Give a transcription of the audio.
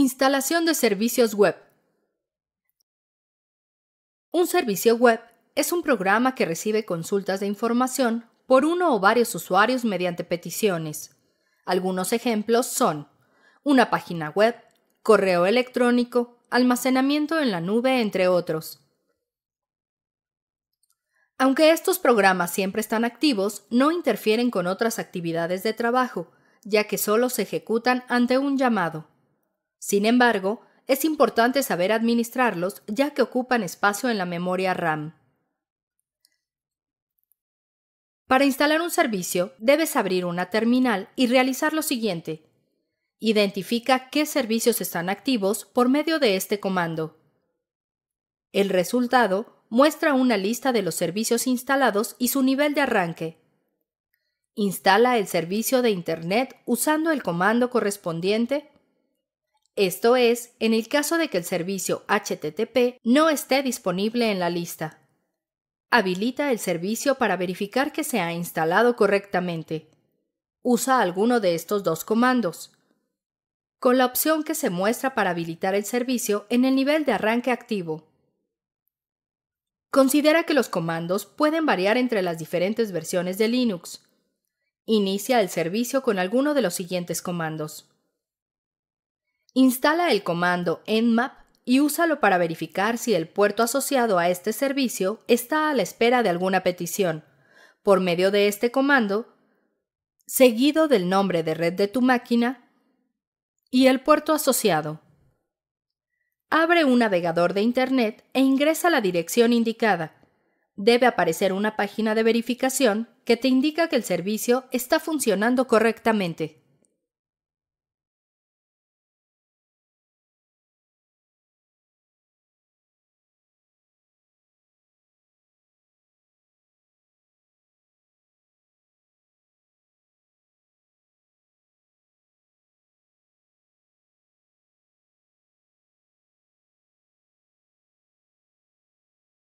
Instalación de servicios web. Un servicio web es un programa que recibe consultas de información por uno o varios usuarios mediante peticiones. Algunos ejemplos son una página web, correo electrónico, almacenamiento en la nube, entre otros. Aunque estos programas siempre están activos, no interfieren con otras actividades de trabajo, ya que solo se ejecutan ante un llamado. Sin embargo, es importante saber administrarlos ya que ocupan espacio en la memoria RAM. Para instalar un servicio, debes abrir una terminal y realizar lo siguiente. Identifica qué servicios están activos por medio de este comando. El resultado muestra una lista de los servicios instalados y su nivel de arranque. Instala el servicio de Internet usando el comando correspondiente esto es, en el caso de que el servicio HTTP no esté disponible en la lista. Habilita el servicio para verificar que se ha instalado correctamente. Usa alguno de estos dos comandos. Con la opción que se muestra para habilitar el servicio en el nivel de arranque activo. Considera que los comandos pueden variar entre las diferentes versiones de Linux. Inicia el servicio con alguno de los siguientes comandos. Instala el comando nmap y úsalo para verificar si el puerto asociado a este servicio está a la espera de alguna petición. Por medio de este comando, seguido del nombre de red de tu máquina y el puerto asociado. Abre un navegador de Internet e ingresa la dirección indicada. Debe aparecer una página de verificación que te indica que el servicio está funcionando correctamente.